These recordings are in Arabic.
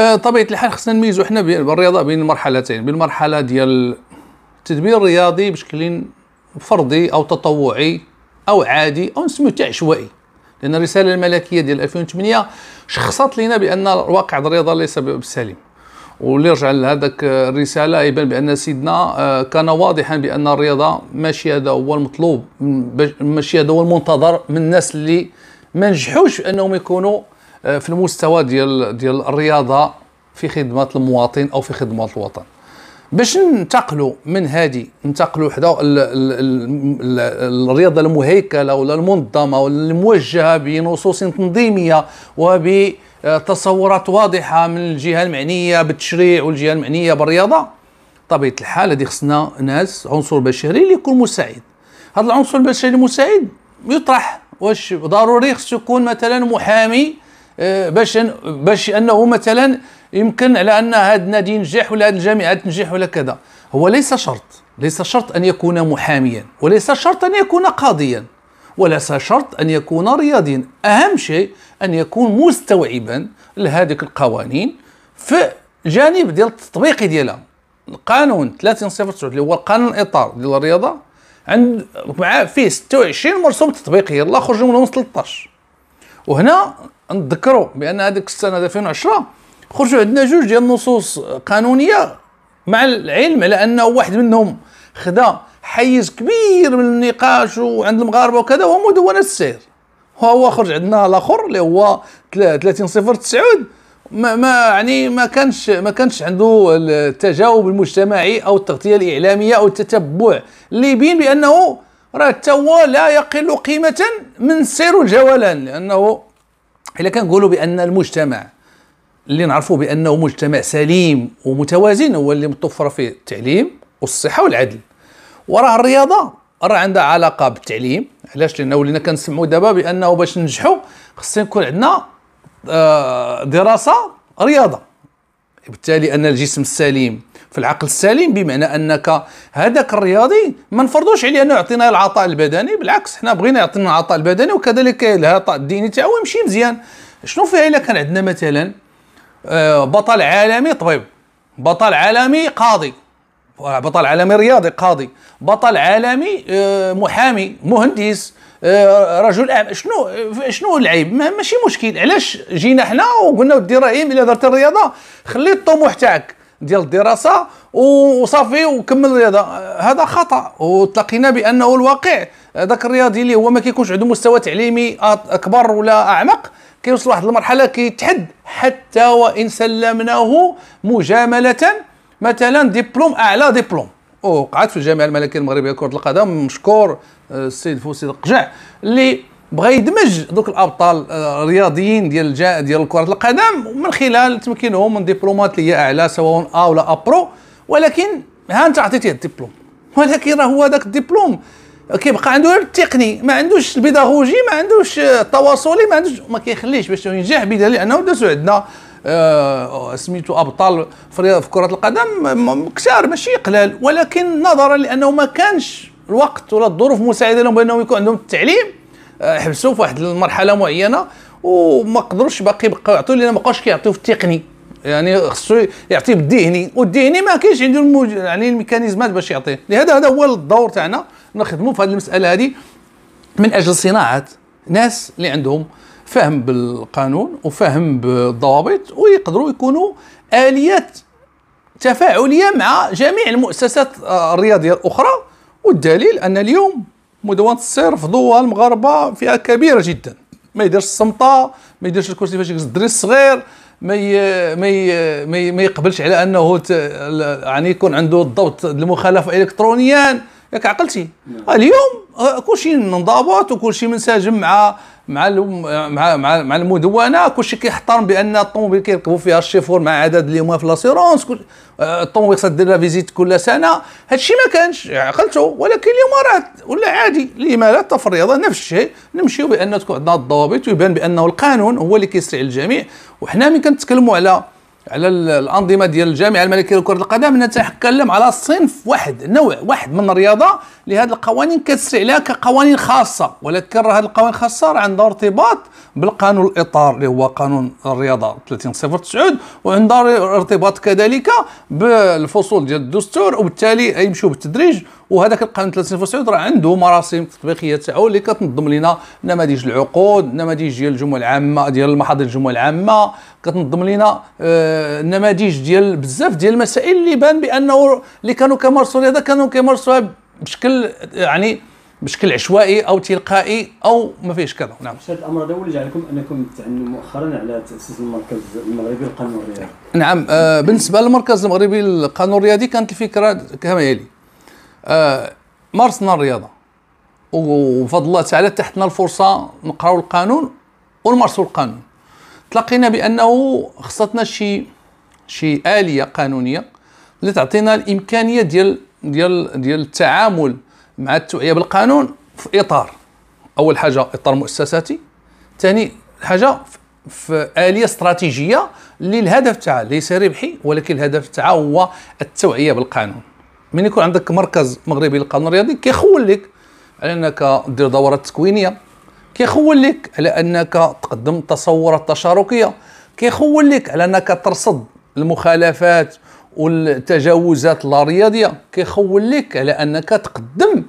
آه، طبيعه الحال خصنا نميزو حنا بالرياضه بين المرحلتين بين المرحله ديال التدبير الرياضي بشكل فردي او تطوعي او عادي او نسميو حتى عشوائي لان الرساله الملكيه ديال 2008 شخصت لنا بان الواقع الرياضه ليس بالسليم واللي يرجع لهذاك الرساله يبان بان سيدنا آه، كان واضحا بان الرياضه ماشي هذا هو المطلوب ماشي هذا هو المنتظر من الناس اللي ما نجحوش انهم يكونوا آه، في المستوى ديال ديال الرياضه في خدمه المواطن او في خدمه الوطن باش ننتقلوا من هذه ننتقلوا حدا الرياضه المهيكله ولا المنظمه ولا الموجهه بنصوص تنظيميه وبتصورات واضحه من الجهه المعنيه بالتشريع والجهه المعنيه بالرياضه طبيعه الحال هذه خصنا ناس عنصر بشري اللي يكون مساعد هذا العنصر البشري المساعد يطرح واش ضروري خصو يكون مثلا محامي باش باش انه مثلا يمكن على ان هذا النادي ينجح ولا هذه الجامعه تنجح ولا كذا هو ليس شرط ليس شرط ان يكون محاميا وليس شرط ان يكون قاضيا وليس شرط ان يكون رياضيا اهم شيء ان يكون مستوعبا لهذيك القوانين في الجانب ديال التطبيق ديالها القانون 3009 اللي هو القانون الاطار ديال الرياضه عند فيه 26 مرسوم تطبيقي الله خرجوا منهم 13 وهنا نذكروا بان هذيك السنه 2010 خرجوا عندنا جوج ديال النصوص قانونيه مع العلم على انه واحد منهم خدا حيز كبير من النقاش وعند المغاربه وكذا هو مدونه السير وهو خرج عندنا الاخر اللي هو 30 صفر تسعود ما, ما يعني ما كانش ما كانش عنده التجاوب المجتمعي او التغطيه الاعلاميه او التتبع اللي يبين بانه راه حتى هو لا يقل قيمه من سير الجولان لانه الا كنقولوا بان المجتمع اللي نعرفوا بانه مجتمع سليم ومتوازن هو اللي متوفر فيه التعليم والصحه والعدل وراه الرياضه راه عندها علاقه بالتعليم علاش لان ولينا كنسمعوا دابا بانه باش ننجحوا خصنا يكون عندنا آه، دراسه رياضه بالتالي ان الجسم السليم في العقل السليم بمعنى انك هذاك الرياضي ما نفرضوش عليه انه يعطينا العطاء البدني بالعكس حنا بغينا يعطينا العطاء البدني وكذلك العطاء الديني تاعو يمشي مزيان شنو فيها الا كان عندنا مثلا آه، بطل عالمي طبيب بطل عالمي قاضي بطل عالمي رياضي قاضي بطل عالمي آه، محامي مهندس آه، رجل أعمال شنو شنو العيب ماشي مشكل علاش جينا حنا وقلنا ودي راه الى درت الرياضه خلي الطموح تاعك ديال الدراسه وصافي وكمل الرياضه هذا خطا وتلاقينا بانه الواقع ذاك الرياضي اللي هو ما كيكونش عنده مستوى تعليمي اكبر ولا اعمق كيوصل لواحد المرحله كيتحد حتى وان سلمناه مجامله مثلا دبلوم اعلى دبلوم وقعت في الجامعه الملكيه المغربيه لكره القدم مشكور آه، السيد فوسي القجع اللي بغى يدمج دوك الابطال آه، الرياضيين ديال ديال كره القدم من خلال تمكينهم من دبلومات اللي هي اعلى سواء ا ولا ابرو ولكن ها انت عطيتيه الدبلوم ولكن راه هو ذاك الدبلوم كيبقى عنده غير التقني ما عندوش البيداغوجي ما عندوش آه، التواصلي ما عندوش ما كيخليش باش ينجح بدليل انه دازو عندنا آه سميتو ابطال في كره القدم كثار ماشي قلال ولكن نظرا لانه ما كانش الوقت ولا الظروف مساعده لهم بانهم يكون عندهم التعليم حبسوا في واحد المرحله معينه وما قدروش باقي بقاو يعطيو لان ما بقاوش كيعطيو في التقني يعني خصو يعطيه بالذهني والذهني ما كاينش عنده الموج... يعني الميكانيزمات باش يعطيه لهذا هذا هو الدور تاعنا نخدموا في هذه المساله هذه من اجل صناعه ناس اللي عندهم فهم بالقانون وفهم بالضوابط ويقدروا يكونوا اليات تفاعليه مع جميع المؤسسات الرياضيه الاخرى والدليل ان اليوم مدونه السير ضوء المغاربه فئه كبيره جدا ما يديرش الصمطه ما يديرش الكرسي فاش الدري الصغير ما ما ما يقبلش على انه يعني يكون عنده الضوء المخالفه الكترونيا ياك عقلتي نعم. اليوم آه، كلشي منضبط وكلشي منسجم مع مع مع مع, مع المدونه كلشي كيحترم بان الطوموبيل كيركبوا فيها الشيفور مع عدد اللي هما في لاسيرونس آه، الطوموبيل خصها دير لها فيزيت كل سنه هادشي ما كانش عقلته ولكن اليوم راه ولا عادي لما لا في الرياضه نفس الشيء نمشيو بان تكون عندنا الضوابط ويبان بانه القانون هو اللي كيسري على الجميع وحنا ملي كنتكلموا على على الانظمه ديال الجامعه الملكيه لكره القدم نتكلم على صنف واحد نوع واحد من الرياضه لهذه القوانين كتسري عليها كقوانين خاصه ولكن هذه القوانين الخاصه راه عندها ارتباط بالقانون الاطار اللي هو قانون الرياضه 3009 وعندها ارتباط كذلك بالفصول ديال الدستور وبالتالي يمشوا بالتدريج وهذاك القانون 3090 راه عنده مراسم تطبيقيه تاعو اللي كتنظم لنا نماذج العقود نماذج ديال الجمعه العامه ديال المحاضر الجمعه العامه كتنظم لنا آه، نماذج ديال بزاف ديال المسائل اللي بان بانه اللي كانوا كيمارسوا الرياضه كانوا كيمارسوها بشكل يعني بشكل عشوائي او تلقائي او ما فيهش كذا نعم هذا الامر هذا هو اللي جعلكم انكم تعنوا مؤخرا على تاسيس المركز المغربي للقانون الرياضي نعم آه بالنسبه للمركز المغربي للقانون الرياضي كانت الفكره كما يلي مارسنا الرياضه وبفضل الله تعالى تحتنا الفرصه نقراو القانون ونمارسوا القانون تلقينا بانه خصتنا شي شي اليه قانونيه اللي تعطينا الامكانيه ديال ديال ديال التعامل مع التوعيه بالقانون في اطار اول حاجه اطار مؤسساتي ثاني حاجه في اليه استراتيجيه اللي الهدف تاعها ليس ربحي ولكن الهدف تاعها هو التوعيه بالقانون من يكون عندك مركز مغربي للقانون الرياضي كيخول لك على انك دير دورات تكوينيه كيخول لك على انك تقدم تصورات تشاركيه كيخول لك على انك ترصد المخالفات والتجاوزات لا رياضيه كيخول لك على انك تقدم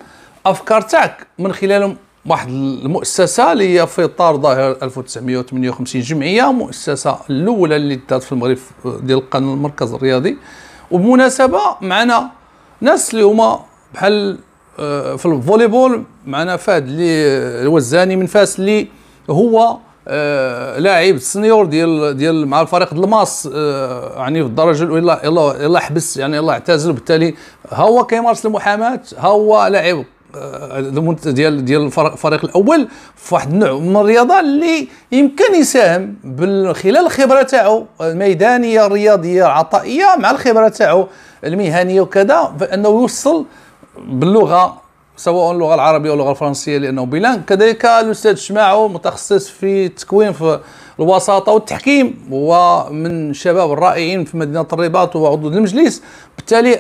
افكار تاعك من خلال واحد المؤسسه اللي هي في اطار ظاهر 1958 جمعيه مؤسسه الاولى اللي دارت في المغرب ديال القانون المركز الرياضي وبمناسبه معنا ناس اللي هما بحال آه، في الفوليبول معنا فهد اللي الوزاني من فاس اللي هو آه، لاعب سنيور ديال ديال مع الفريق الماس آه، يعني في الدرجه الاولى يلا يلا حبس يعني يلا اعتزل وبالتالي ها هو كيمارس المحاماه ها هو لاعب ديال ديال الفريق الاول فواحد النوع من الرياضه اللي يمكن يساهم خلال الخبره تاعو الميدانيه الرياضيه العطائيه مع الخبره تاعو المهنيه وكذا فانه يوصل باللغه سواء اللغه العربيه او اللغه الفرنسيه لانه بلان كذلك الاستاذ شماعو متخصص في التكوين في الوساطه والتحكيم ومن الشباب الرائعين في مدينه الرباط وعضو المجلس بالتالي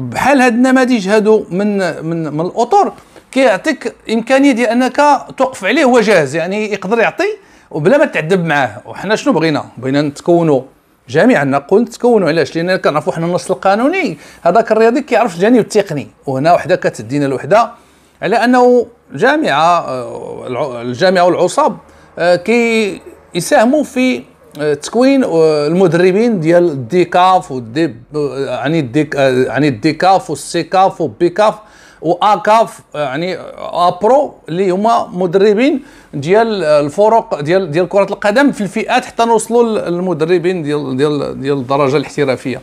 بحال هاد النماذج هادو من من من الاطر كيعطيك امكانيه ديال انك توقف عليه هو جاهز يعني يقدر يعطي وبلا ما تعذب معاه وحنا شنو بغينا بغينا نتكونوا جميعا نقول نتكونوا علاش لان كنعرفوا حنا النص القانوني هذاك الرياضي كيعرف الجانب التقني وهنا وحده كتدينا الوحده على انه الجامعه آه، الجامعه والعصاب آه، كي يساهموا في تكوين المدربين ديال الديكاف والدي يعني الديك يعني الديكاف والسيكاف وبيكاف واكاف يعني ابرو اللي هما مدربين ديال الفرق ديال ديال كره القدم في الفئات حتى نوصلوا للمدربين ديال ديال ديال الدرجه الاحترافيه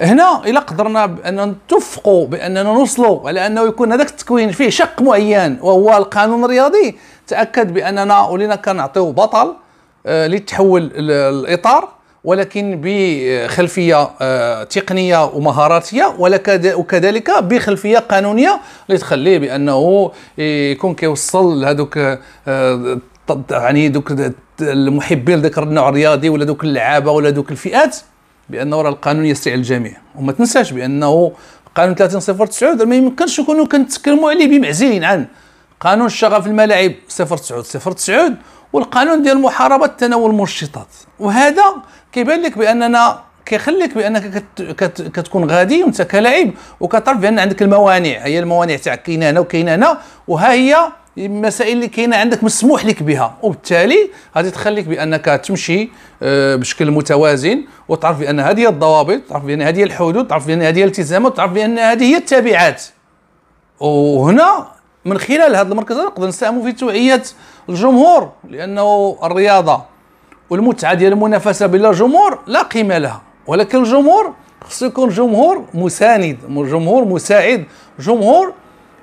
هنا الا قدرنا باننا نتفقوا باننا نوصلوا على انه يكون هذاك التكوين فيه شق معين وهو القانون الرياضي تاكد باننا ولينا كنعطيو بطل آه، لتحول الاطار ولكن بخلفيه آه، تقنيه ومهاراتيه وكذلك بخلفيه قانونيه اللي تخليه بانه يكون كيوصل لهذوك آه، يعني دوك المحبين لذاك النوع الرياضي ولا دوك اللعابه ولا دوك الفئات بانه راه القانون يسع الجميع وما تنساش بانه قانون 3009 ما يمكنش نكونوا كنتكلموا عليه بمعزلين عن قانون الشغف الملاعب 09 09 والقانون ديال محاربه تناول المنشطات وهذا كيبان لك باننا كيخليك بانك كت كت كتكون غادي وانت كلاعب وكتعرف بان عندك الموانع هي الموانع تاعك كاينه هنا وكاينه هنا وها هي المسائل اللي كاينه عندك مسموح لك بها وبالتالي غادي تخليك بانك تمشي آه، بشكل متوازن وتعرف بان هذه هي الضوابط تعرف بان هذه هي الحدود تعرف بان هذه هي الالتزامات تعرف بان هذه هي التبعات وهنا من خلال هذا المركز نقدر نساهموا في توعيه الجمهور لانه الرياضه والمتعه ديال المنافسه بلا جمهور لا قيمه لها ولكن الجمهور خصو يكون جمهور مساند جمهور مساعد جمهور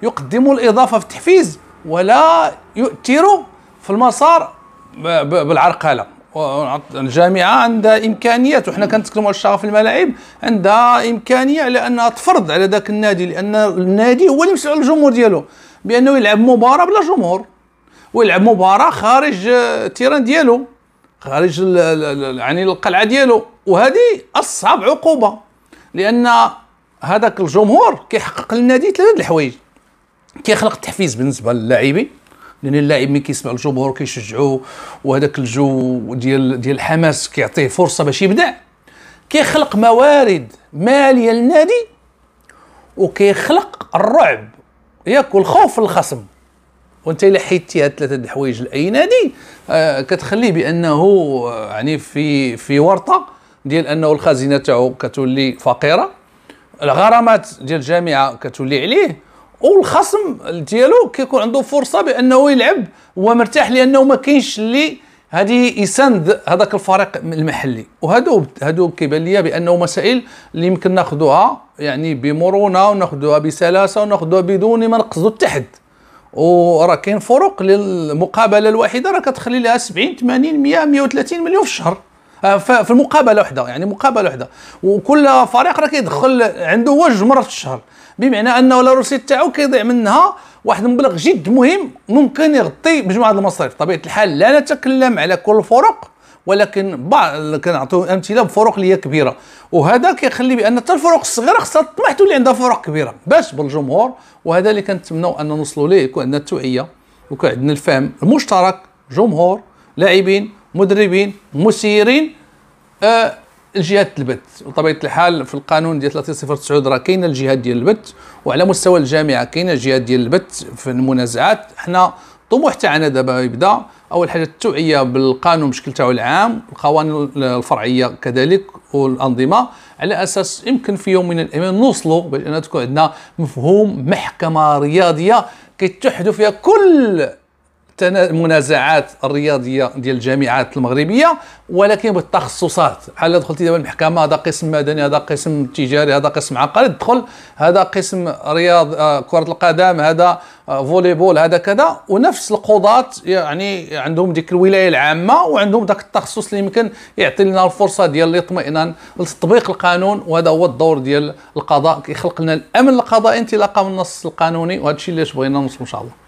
يقدم الاضافه في التحفيز ولا يؤثر في المسار بالعرقله الجامعه عندها امكانيات وحنا كنتكلموا على الشغف الملاعب عندها امكانيه على انها تفرض على ذاك النادي لان النادي هو اللي مسؤول الجمهور ديالو بانه يلعب مباراه بلا جمهور ويلعب مباراه خارج التيران ديالو خارج يعني القلعه ديالو وهذه اصعب عقوبه لان هذاك الجمهور كيحقق للنادي ثلاثه الحوايج كيخلق التحفيز بالنسبه للاعبين لان اللاعب ملي كيسمع الجمهور كيشجعوه وهذاك الجو ديال ديال الحماس كيعطيه فرصه باش يبدع كيخلق موارد ماليه للنادي وكيخلق الرعب ياك والخوف الخصم وانت الا حيدتي هاد ثلاثه الحوايج لاي نادي آه كتخليه بانه آه، يعني في في ورطه ديال انه الخزينه تاعو كتولي فقيره الغرامات ديال الجامعه كتولي عليه والخصم ديالو كيكون عنده فرصه بانه يلعب هو مرتاح لانه ما كاينش اللي هذه يساند هذاك الفريق المحلي وهادو هادو كيبان ليا بانه مسائل اللي يمكن ناخذوها يعني بمرونه وناخذوها بسلاسه وناخذوها بدون ما نقصدوا التحد وراه كاين فروق للمقابله الواحده راه كتخلي لها 70 80 100 130 مليون في الشهر آه، في المقابله واحده يعني مقابله واحده وكل فريق راه كيدخل عنده وجه مره في الشهر بمعنى انه لا روسي تاعو كيضيع منها واحد المبلغ جد مهم ممكن يغطي مجموعه المصاريف طبيعه الحال لا نتكلم على كل الفرق ولكن بعض كنعطيو امثله بفرق اللي هي كبيره وهذا كيخلي بان حتى الفرق الصغيره خصها تطمح تولي عندها فرق كبيره باش بالجمهور وهذا اللي كنتمناو ان نوصلوا ليه يكون عندنا التوعيه ويكون عندنا الفهم المشترك جمهور لاعبين مدربين مسيرين آه الجهات البت بطبيعه الحال في القانون ديال 3009 راه كاينه الجهات ديال البت وعلى مستوى الجامعه كاينه الجهات ديال البت في المنازعات حنا الطموح تاعنا دابا يبدا اول حاجه التوعيه بالقانون بشكل تاعو العام القوانين الفرعيه كذلك والانظمه على اساس يمكن في يوم من الايام نوصلوا بان تكون عندنا مفهوم محكمه رياضيه كيتحدوا فيها كل المنازعات الرياضيه ديال الجامعات المغربيه ولكن بالتخصصات بحال دخلتي دابا المحكمه هذا قسم مدني هذا قسم تجاري هذا قسم عقاري تدخل هذا قسم رياض آه، كره القدم هذا آه، فولي بول هذا كذا ونفس القضاة يعني عندهم ديك الولايه العامه وعندهم ذاك التخصص اللي يمكن يعطي لنا الفرصه ديال الاطمئنان لتطبيق القانون وهذا هو الدور ديال القضاء كيخلق لنا الامن القضائي انطلاقا من النص القانوني وهذا الشيء اللي بغينا نوصلوا ان شاء الله